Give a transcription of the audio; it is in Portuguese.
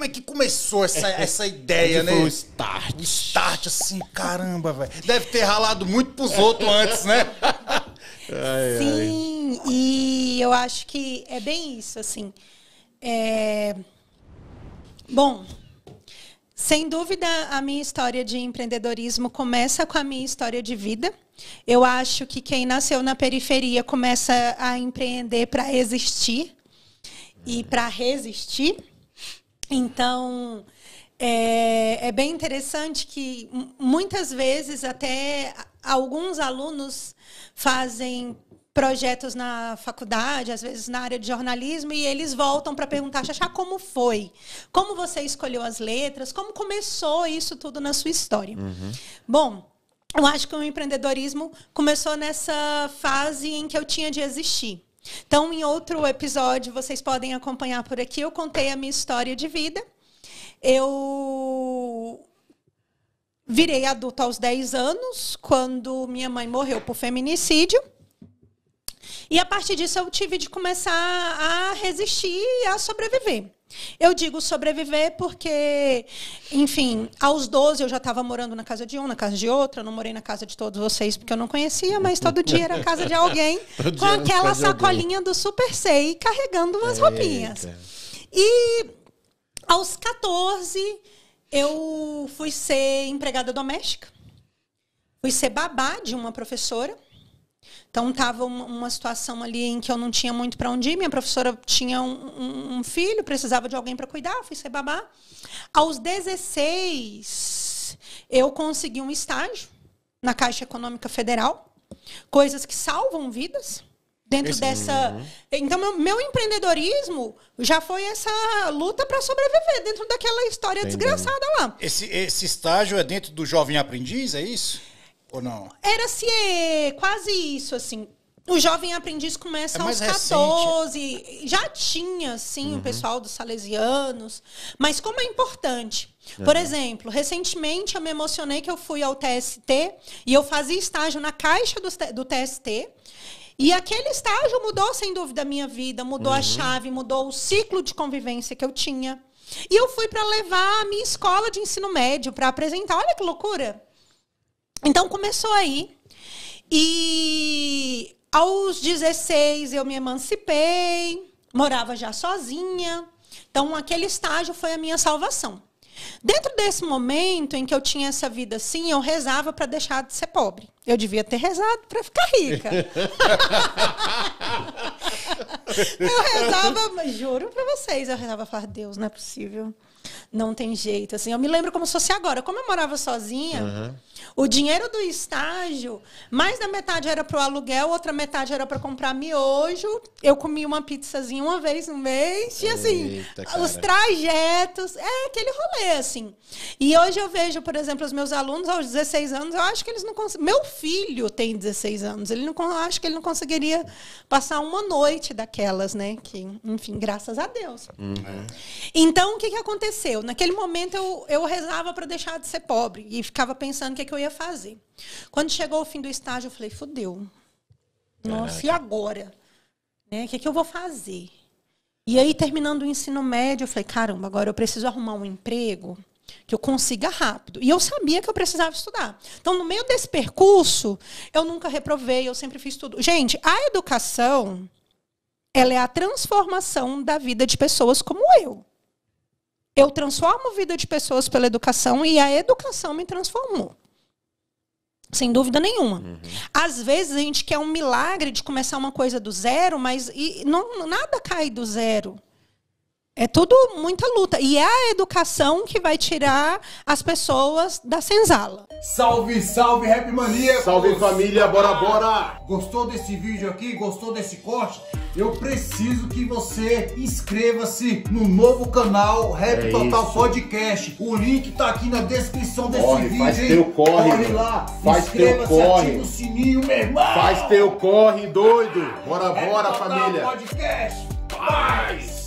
como é que começou essa, é, é. essa ideia, é né? Foi o start. O start, assim, caramba, velho. Deve ter ralado muito pros outros antes, né? Ai, Sim, ai. e eu acho que é bem isso, assim. É... Bom, sem dúvida, a minha história de empreendedorismo começa com a minha história de vida. Eu acho que quem nasceu na periferia começa a empreender para existir e para resistir. Então, é, é, bem interessante que muitas vezes até alguns alunos fazem projetos na faculdade, às vezes na área de jornalismo, e eles voltam para perguntar, Xaxá, como foi? Como você escolheu as letras? Como começou isso tudo na sua história? Uhum. Bom, eu acho que o empreendedorismo começou nessa fase em que eu tinha de existir. Então, em outro episódio, vocês podem acompanhar por aqui, eu contei a minha história de vida. Eu virei adulta aos 10 anos, quando minha mãe morreu por feminicídio. E a partir disso eu tive de começar a resistir e a sobreviver. Eu digo sobreviver porque, enfim, aos 12 eu já estava morando na casa de um, na casa de outra, eu não morei na casa de todos vocês porque eu não conhecia, mas todo dia era a casa de alguém com aquela sacolinha do Super Sei carregando umas Eita. roupinhas. E aos 14 eu fui ser empregada doméstica, fui ser babá de uma professora. Então estava uma situação ali em que eu não tinha muito para onde ir. Minha professora tinha um, um filho, precisava de alguém para cuidar, fui ser babá. Aos 16, eu consegui um estágio na Caixa Econômica Federal, coisas que salvam vidas. Dentro Esse dessa. Então, meu, meu, empreendedorismo já foi essa luta para sobreviver dentro daquela história Entendi. desgraçada lá. Esse, esse estágio é dentro do jovem aprendiz, é isso? Ou não? Era se é, quase isso, assim. O jovem aprendiz começa é aos 14. Recente. Já tinha, sim, uhum. o pessoal dos salesianos. Mas como é importante. Uhum. Por exemplo, recentemente eu me emocionei que eu fui ao TST e eu fazia estágio na caixa do, do TST. E aquele estágio mudou, sem dúvida, a minha vida, mudou uhum. a chave, mudou o ciclo de convivência que eu tinha. E eu fui para levar a minha escola de ensino médio para apresentar. Olha que loucura! Então começou aí. E aos 16 eu me emancipei, morava já sozinha. Então aquele estágio foi a minha salvação. Dentro desse momento em que eu tinha essa vida assim, eu rezava para deixar de ser pobre. Eu devia ter rezado para ficar rica. eu rezava, juro para vocês, eu rezava para Deus, não é possível. Não tem jeito. Assim, eu me lembro como se fosse agora. Como eu morava sozinha, uhum. o dinheiro do estágio, mais da metade era para o aluguel, outra metade era para comprar miojo. Eu comi uma pizzazinha uma vez no mês. E assim, Eita, os trajetos. É aquele rolê, assim. E hoje eu vejo, por exemplo, os meus alunos aos 16 anos, eu acho que eles não conseguem. Meu filho tem 16 anos. Ele não acho que ele não conseguiria passar uma noite daquelas, né? Que, enfim, graças a Deus. Uhum. Então, o que, que aconteceu? aconteceu. Naquele momento eu, eu rezava para deixar de ser pobre e ficava pensando o que, é que eu ia fazer. Quando chegou o fim do estágio, eu falei: fudeu. Nossa, é. e agora? Né? O que, é que eu vou fazer? E aí, terminando o ensino médio, eu falei: caramba, agora eu preciso arrumar um emprego que eu consiga rápido. E eu sabia que eu precisava estudar. Então, no meio desse percurso, eu nunca reprovei, eu sempre fiz tudo. Gente, a educação ela é a transformação da vida de pessoas como eu. Eu transformo a vida de pessoas pela educação e a educação me transformou. Sem dúvida nenhuma. Uhum. Às vezes a gente quer um milagre de começar uma coisa do zero, mas e não, nada cai do zero. É tudo muita luta. E é a educação que vai tirar as pessoas da senzala. Salve, salve, Rap Mania! Salve, família, bora, bora! Gostou desse vídeo aqui? Gostou desse corte? Eu preciso que você inscreva-se no novo canal Rap é Total isso. Podcast. O link tá aqui na descrição desse corre, vídeo. Faz hein? teu corre. Corre lá. Faz teu corre. Ativa o sininho, meu irmão. Faz teu corre, doido. Bora, Rap bora, Total família. Podcast. Paz.